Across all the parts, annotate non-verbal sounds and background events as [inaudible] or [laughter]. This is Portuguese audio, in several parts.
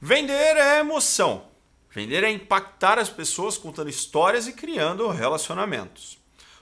Vender é emoção. Vender é impactar as pessoas contando histórias e criando relacionamentos.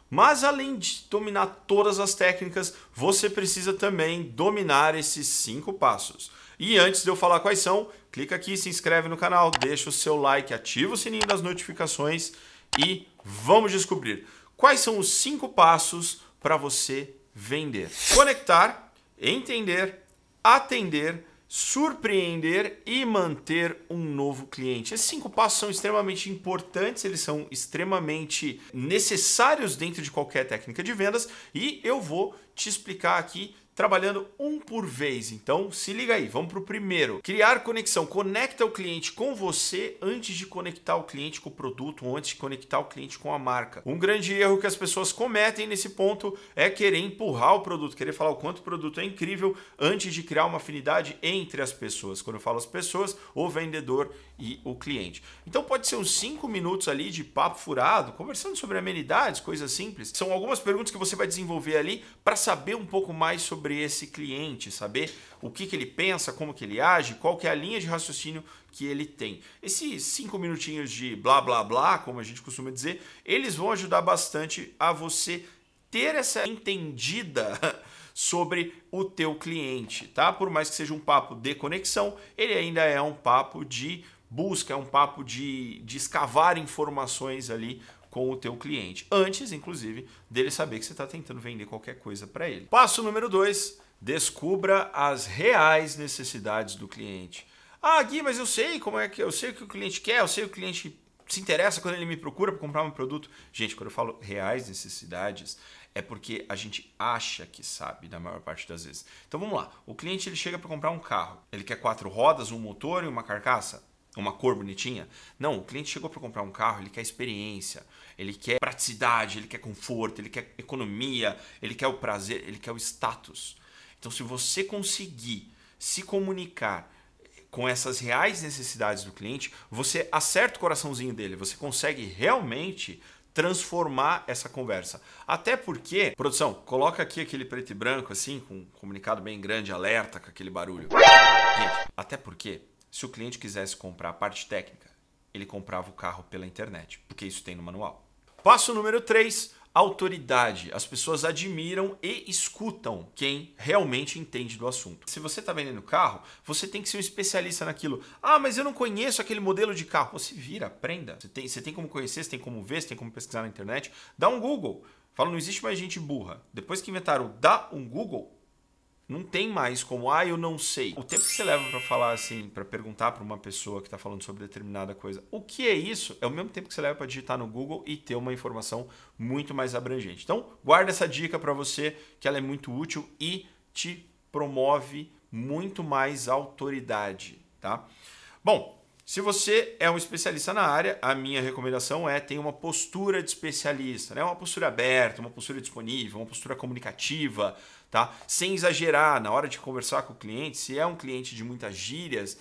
Mas além de dominar todas as técnicas, você precisa também dominar esses cinco passos. E antes de eu falar quais são, clica aqui, se inscreve no canal, deixa o seu like, ativa o sininho das notificações e vamos descobrir quais são os cinco passos para você vender. Conectar, entender, atender, surpreender e manter um novo cliente. Esses cinco passos são extremamente importantes, eles são extremamente necessários dentro de qualquer técnica de vendas e eu vou te explicar aqui trabalhando um por vez. Então, se liga aí, vamos para o primeiro. Criar conexão. Conecta o cliente com você antes de conectar o cliente com o produto, ou antes de conectar o cliente com a marca. Um grande erro que as pessoas cometem nesse ponto é querer empurrar o produto, querer falar o quanto o produto é incrível antes de criar uma afinidade entre as pessoas. Quando eu falo as pessoas, o vendedor e o cliente. Então, pode ser uns cinco minutos ali de papo furado, conversando sobre amenidades, coisas simples. São algumas perguntas que você vai desenvolver ali para saber um pouco mais sobre sobre esse cliente, saber o que, que ele pensa, como que ele age, qual que é a linha de raciocínio que ele tem. Esses cinco minutinhos de blá blá blá, como a gente costuma dizer, eles vão ajudar bastante a você ter essa entendida [laughs] sobre o teu cliente, tá? Por mais que seja um papo de conexão, ele ainda é um papo de busca, é um papo de, de escavar informações ali com o teu cliente, antes, inclusive, dele saber que você está tentando vender qualquer coisa para ele. Passo número dois: descubra as reais necessidades do cliente. Ah, Gui, mas eu sei como é que eu sei o que o cliente quer, eu sei o que o cliente se interessa quando ele me procura para comprar um produto. Gente, quando eu falo reais necessidades, é porque a gente acha que sabe na maior parte das vezes. Então vamos lá. O cliente ele chega para comprar um carro. Ele quer quatro rodas, um motor e uma carcaça? uma cor bonitinha. Não, o cliente chegou para comprar um carro, ele quer experiência, ele quer praticidade, ele quer conforto, ele quer economia, ele quer o prazer, ele quer o status. Então, se você conseguir se comunicar com essas reais necessidades do cliente, você acerta o coraçãozinho dele, você consegue realmente transformar essa conversa. Até porque, produção, coloca aqui aquele preto e branco assim, com um comunicado bem grande, alerta com aquele barulho. Gente, até porque se o cliente quisesse comprar a parte técnica, ele comprava o carro pela internet, porque isso tem no manual. Passo número 3, autoridade. As pessoas admiram e escutam quem realmente entende do assunto. Se você está vendendo carro, você tem que ser um especialista naquilo. Ah, mas eu não conheço aquele modelo de carro. Você vira, aprenda. Você tem, você tem como conhecer, você tem como ver, você tem como pesquisar na internet. Dá um Google. Fala, não existe mais gente burra. Depois que inventaram dá um Google, não tem mais como, ah, eu não sei. O tempo que você leva para falar assim, para perguntar para uma pessoa que está falando sobre determinada coisa, o que é isso? É o mesmo tempo que você leva para digitar no Google e ter uma informação muito mais abrangente. Então, guarda essa dica para você, que ela é muito útil e te promove muito mais autoridade, tá? Bom, se você é um especialista na área, a minha recomendação é ter uma postura de especialista, né? Uma postura aberta, uma postura disponível, uma postura comunicativa, tá? Sem exagerar na hora de conversar com o cliente. Se é um cliente de muitas gírias,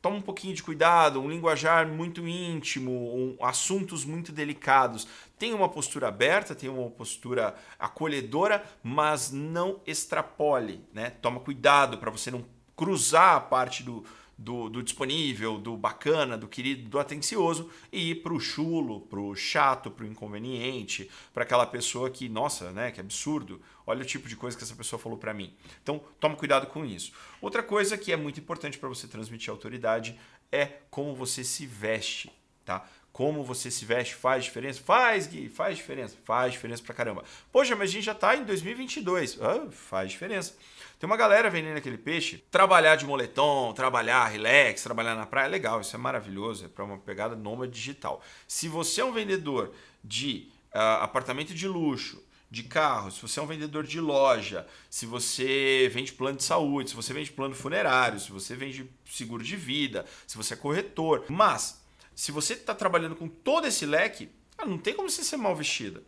toma um pouquinho de cuidado, um linguajar muito íntimo, um, assuntos muito delicados. Tem uma postura aberta, tem uma postura acolhedora, mas não extrapole, né? Toma cuidado para você não cruzar a parte do do, do disponível, do bacana, do querido, do atencioso e ir para o chulo, para o chato, para o inconveniente, para aquela pessoa que, nossa, né, que absurdo, olha o tipo de coisa que essa pessoa falou para mim. Então, toma cuidado com isso. Outra coisa que é muito importante para você transmitir autoridade é como você se veste, tá? Como você se veste faz diferença? Faz, Gui, faz diferença. Faz diferença pra caramba. Poxa, mas a gente já tá em 2022. Ah, faz diferença. Tem uma galera vendendo aquele peixe. Trabalhar de moletom, trabalhar relax, trabalhar na praia, legal, isso é maravilhoso. É para uma pegada nômade digital. Se você é um vendedor de uh, apartamento de luxo, de carro, se você é um vendedor de loja, se você vende plano de saúde, se você vende plano funerário, se você vende seguro de vida, se você é corretor, mas se você está trabalhando com todo esse leque, cara, não tem como você ser mal vestida.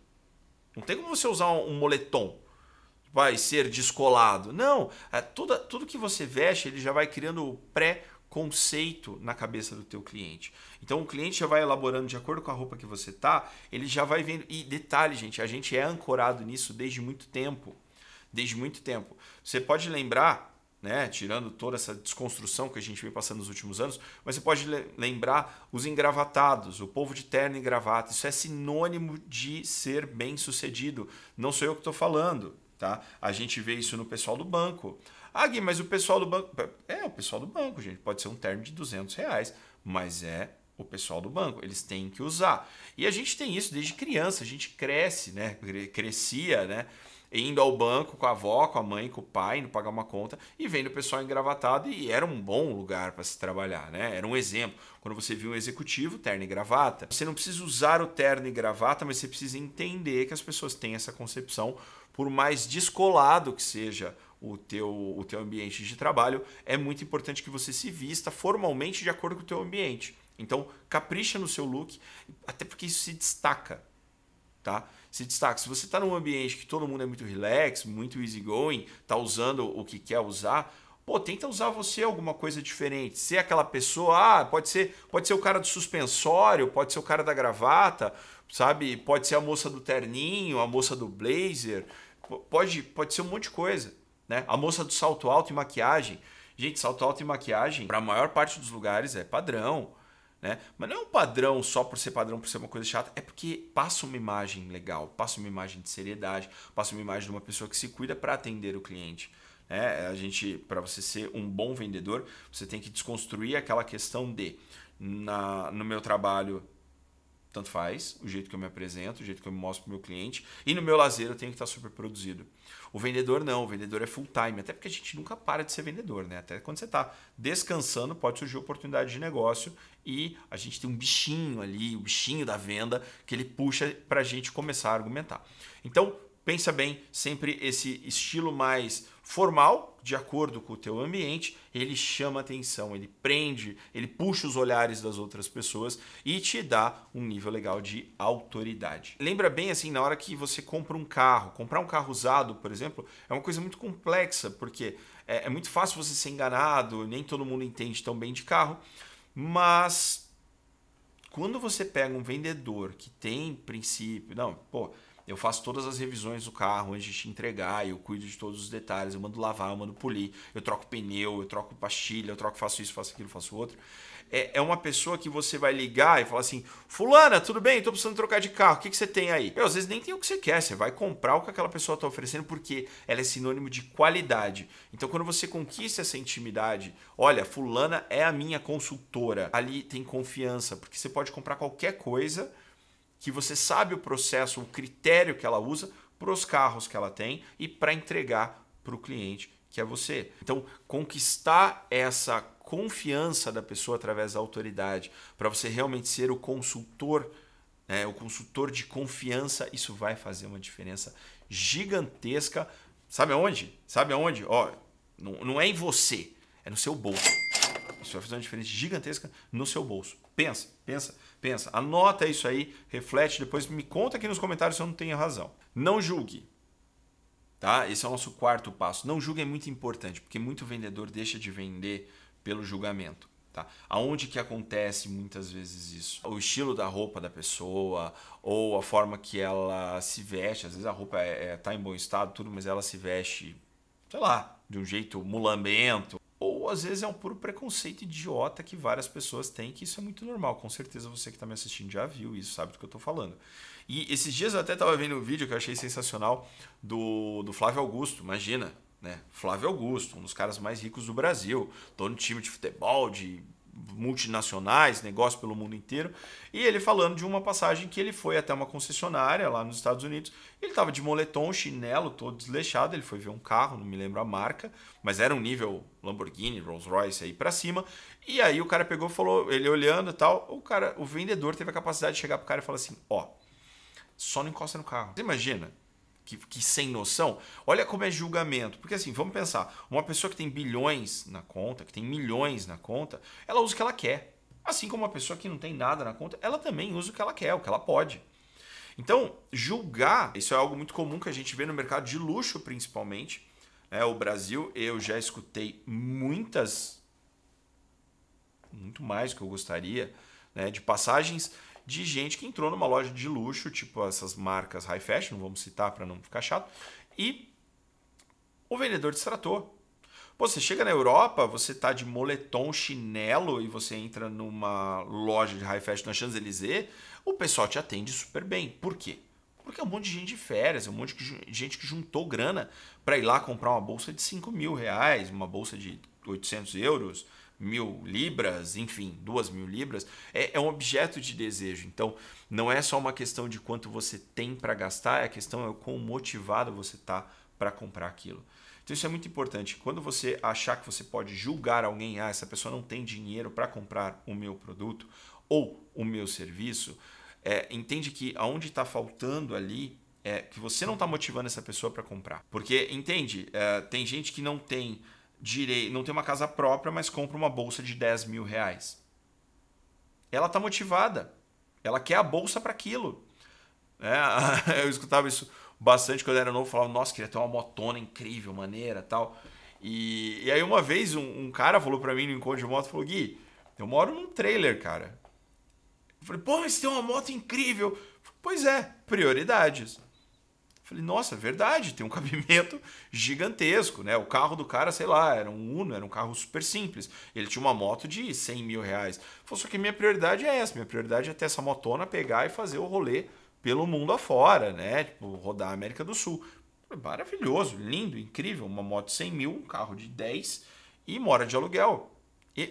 Não tem como você usar um moletom. Vai ser descolado. Não, é, toda, tudo que você veste, ele já vai criando o pré conceito na cabeça do teu cliente. Então o cliente já vai elaborando de acordo com a roupa que você tá, ele já vai vendo. E detalhe, gente, a gente é ancorado nisso desde muito tempo. Desde muito tempo. Você pode lembrar né? tirando toda essa desconstrução que a gente vem passando nos últimos anos, mas você pode lembrar os engravatados, o povo de terno e gravata. Isso é sinônimo de ser bem sucedido. Não sou eu que estou falando. Tá? A gente vê isso no pessoal do banco. Ah, Gui, mas o pessoal do banco. É, o pessoal do banco, gente. Pode ser um terno de 200 reais, mas é o pessoal do banco, eles têm que usar. E a gente tem isso desde criança, a gente cresce, né? Crescia, né? Indo ao banco com a avó, com a mãe, com o pai, indo pagar uma conta e vendo o pessoal engravatado e era um bom lugar para se trabalhar, né? Era um exemplo. Quando você viu um executivo, terno e gravata, você não precisa usar o terno e gravata, mas você precisa entender que as pessoas têm essa concepção, por mais descolado que seja o teu, o teu ambiente de trabalho, é muito importante que você se vista formalmente de acordo com o teu ambiente. Então, capricha no seu look, até porque isso se destaca, tá? Se destaca. Se você está num ambiente que todo mundo é muito relax, muito easygoing, tá usando o que quer usar, pô, tenta usar você alguma coisa diferente. Ser aquela pessoa, ah, pode ser, pode ser o cara do suspensório, pode ser o cara da gravata, sabe? Pode ser a moça do terninho, a moça do blazer, pode, pode ser um monte de coisa, né? A moça do salto alto e maquiagem. Gente, salto alto e maquiagem, para a maior parte dos lugares é padrão. Né? Mas não é um padrão só por ser padrão, por ser uma coisa chata, é porque passa uma imagem legal, passa uma imagem de seriedade, passa uma imagem de uma pessoa que se cuida para atender o cliente. Né? É, a gente, para você ser um bom vendedor, você tem que desconstruir aquela questão de na, no meu trabalho tanto faz, o jeito que eu me apresento, o jeito que eu me mostro para o meu cliente. E no meu lazer eu tenho que estar super produzido. O vendedor não, o vendedor é full time, até porque a gente nunca para de ser vendedor, né? Até quando você está descansando, pode surgir oportunidade de negócio e a gente tem um bichinho ali, o bichinho da venda, que ele puxa para a gente começar a argumentar. Então, pensa bem, sempre esse estilo mais formal, de acordo com o teu ambiente, ele chama atenção, ele prende, ele puxa os olhares das outras pessoas e te dá um nível legal de autoridade. Lembra bem assim, na hora que você compra um carro, comprar um carro usado, por exemplo, é uma coisa muito complexa, porque é, é muito fácil você ser enganado, nem todo mundo entende tão bem de carro, mas quando você pega um vendedor que tem princípio, não, pô, eu faço todas as revisões do carro antes de te entregar, eu cuido de todos os detalhes, eu mando lavar, eu mando polir, eu troco pneu, eu troco pastilha, eu troco, faço isso, faço aquilo, faço outro. É, é uma pessoa que você vai ligar e falar assim: Fulana, tudo bem? Estou precisando trocar de carro, o que, que você tem aí? Eu, às vezes nem tem o que você quer, você vai comprar o que aquela pessoa está oferecendo porque ela é sinônimo de qualidade. Então quando você conquista essa intimidade, olha, Fulana é a minha consultora, ali tem confiança, porque você pode comprar qualquer coisa que você sabe o processo, o critério que ela usa para os carros que ela tem e para entregar para o cliente que é você. Então, conquistar essa confiança da pessoa através da autoridade para você realmente ser o consultor, né, o consultor de confiança, isso vai fazer uma diferença gigantesca. Sabe aonde? Sabe aonde? Ó, não, não é em você, é no seu bolso. Isso vai fazer uma diferença gigantesca no seu bolso. Pensa, pensa, pensa. Anota isso aí, reflete, depois me conta aqui nos comentários se eu não tenho razão. Não julgue. Tá? Esse é o nosso quarto passo. Não julgue é muito importante, porque muito vendedor deixa de vender pelo julgamento. Tá? Aonde que acontece muitas vezes isso? O estilo da roupa da pessoa, ou a forma que ela se veste. Às vezes a roupa está é, é, tá em bom estado, tudo, mas ela se veste, sei lá, de um jeito mulambento às vezes é um puro preconceito idiota que várias pessoas têm, que isso é muito normal. Com certeza você que está me assistindo já viu isso, sabe do que eu estou falando. E esses dias eu até estava vendo um vídeo que eu achei sensacional do, do Flávio Augusto, imagina, né? Flávio Augusto, um dos caras mais ricos do Brasil, dono de time de futebol, de multinacionais, negócio pelo mundo inteiro, e ele falando de uma passagem que ele foi até uma concessionária lá nos Estados Unidos, ele estava de moletom, chinelo, todo desleixado, ele foi ver um carro, não me lembro a marca, mas era um nível Lamborghini, Rolls Royce aí para cima, e aí o cara pegou falou, ele olhando e tal, o cara, o vendedor teve a capacidade de chegar pro cara e falar assim, ó, só não encosta no carro. Você imagina, que, que, sem noção, olha como é julgamento. Porque assim, vamos pensar, uma pessoa que tem bilhões na conta, que tem milhões na conta, ela usa o que ela quer. Assim como uma pessoa que não tem nada na conta, ela também usa o que ela quer, o que ela pode. Então, julgar, isso é algo muito comum que a gente vê no mercado de luxo principalmente. Né? O Brasil, eu já escutei muitas, muito mais do que eu gostaria, né? de passagens de gente que entrou numa loja de luxo, tipo essas marcas high fashion, vamos citar para não ficar chato, e o vendedor destratou. Pô, você chega na Europa, você tá de moletom, chinelo e você entra numa loja de high fashion na Champs-Élysées, o pessoal te atende super bem. Por quê? Porque é um monte de gente de férias, é um monte de gente que juntou grana para ir lá comprar uma bolsa de 5 mil reais, uma bolsa de 800 euros, mil libras, enfim, duas mil libras, é, é um objeto de desejo. Então, não é só uma questão de quanto você tem para gastar, é a questão é o quão motivado você está para comprar aquilo. Então isso é muito importante. Quando você achar que você pode julgar alguém, ah, essa pessoa não tem dinheiro para comprar o meu produto ou o meu serviço, é, entende que aonde está faltando ali é que você não está motivando essa pessoa para comprar. Porque, entende, é, tem gente que não tem direito, não tem uma casa própria, mas compra uma bolsa de 10 mil reais. Ela está motivada. Ela quer a bolsa para aquilo. É, [laughs] eu escutava isso bastante quando eu era novo. Falava, nossa, queria ter uma motona incrível, maneira tal. E, e aí uma vez um, um cara falou para mim no encontro de moto, falou, Gui, eu moro num trailer, cara. Eu falei, pô, mas tem uma moto incrível. Falei, pois é, prioridades. Falei, nossa, é verdade, tem um cabimento gigantesco, né? O carro do cara, sei lá, era um Uno, era um carro super simples. Ele tinha uma moto de 100 mil reais. Falei, só que minha prioridade é essa, minha prioridade é ter essa motona, pegar e fazer o rolê pelo mundo afora, né? Tipo, rodar a América do Sul. Maravilhoso, lindo, incrível. Uma moto de 100 mil, um carro de 10 e mora de aluguel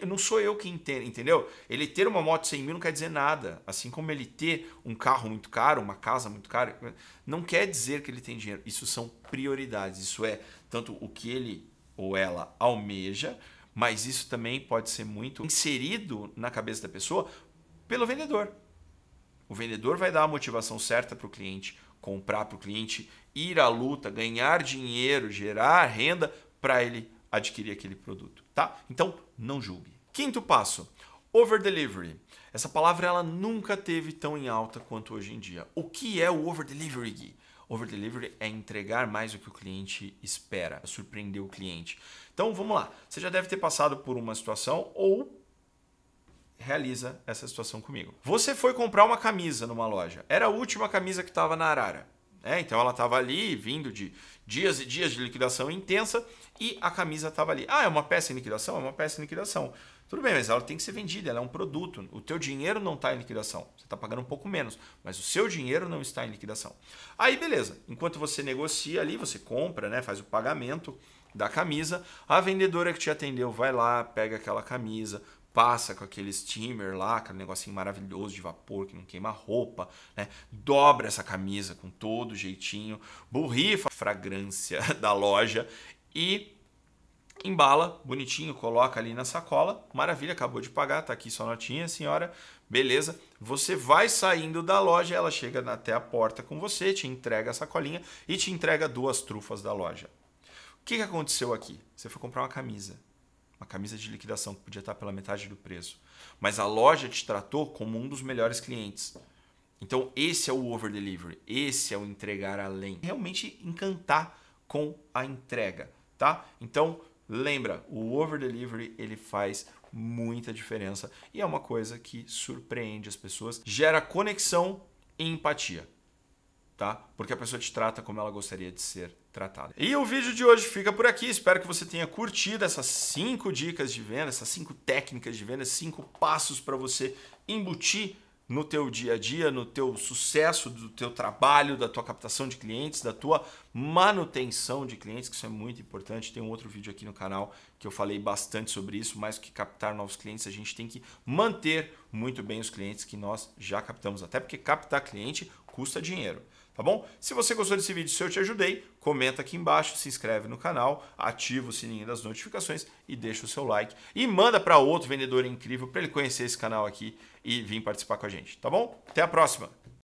não sou eu que entendo, entendeu? Ele ter uma moto de 100 mil não quer dizer nada. Assim como ele ter um carro muito caro, uma casa muito cara, não quer dizer que ele tem dinheiro. Isso são prioridades. Isso é tanto o que ele ou ela almeja, mas isso também pode ser muito inserido na cabeça da pessoa pelo vendedor. O vendedor vai dar a motivação certa para o cliente comprar, para o cliente ir à luta, ganhar dinheiro, gerar renda para ele adquirir aquele produto tá? Então, não julgue. Quinto passo, over delivery. Essa palavra ela nunca teve tão em alta quanto hoje em dia. O que é o over delivery, Over delivery é entregar mais do que o cliente espera, é surpreender o cliente. Então, vamos lá. Você já deve ter passado por uma situação ou realiza essa situação comigo. Você foi comprar uma camisa numa loja. Era a última camisa que estava na arara. Né? então ela estava ali, vindo de dias e dias de liquidação intensa, e a camisa estava ali. Ah, é uma peça em liquidação? É uma peça em liquidação. Tudo bem, mas ela tem que ser vendida, ela é um produto. O teu dinheiro não está em liquidação. Você está pagando um pouco menos, mas o seu dinheiro não está em liquidação. Aí, beleza. Enquanto você negocia ali, você compra, né, faz o pagamento da camisa, a vendedora que te atendeu vai lá, pega aquela camisa, passa com aquele steamer lá, aquele negocinho maravilhoso de vapor que não queima roupa, né? Dobra essa camisa com todo jeitinho, borrifa a fragrância [laughs] da loja e embala bonitinho, coloca ali na sacola. Maravilha, acabou de pagar, tá aqui sua notinha, senhora. Beleza? Você vai saindo da loja, ela chega até a porta com você, te entrega a sacolinha e te entrega duas trufas da loja. O que aconteceu aqui? Você foi comprar uma camisa uma camisa de liquidação que podia estar pela metade do preço. Mas a loja te tratou como um dos melhores clientes. Então, esse é o over delivery, esse é o entregar além. Realmente encantar com a entrega, tá? Então, lembra, o over delivery ele faz muita diferença e é uma coisa que surpreende as pessoas, gera conexão e empatia tá? Porque a pessoa te trata como ela gostaria de ser tratada. E o vídeo de hoje fica por aqui. Espero que você tenha curtido essas cinco dicas de venda, essas cinco técnicas de venda, cinco passos para você embutir no teu dia a dia, no teu sucesso, do teu trabalho, da tua captação de clientes, da tua manutenção de clientes, que isso é muito importante. Tem um outro vídeo aqui no canal que eu falei bastante sobre isso, mais que captar novos clientes, a gente tem que manter muito bem os clientes que nós já captamos, até porque captar cliente custa dinheiro tá bom? Se você gostou desse vídeo, se eu te ajudei, comenta aqui embaixo, se inscreve no canal, ativa o sininho das notificações e deixa o seu like e manda para outro vendedor incrível para ele conhecer esse canal aqui e vir participar com a gente, tá bom? Até a próxima.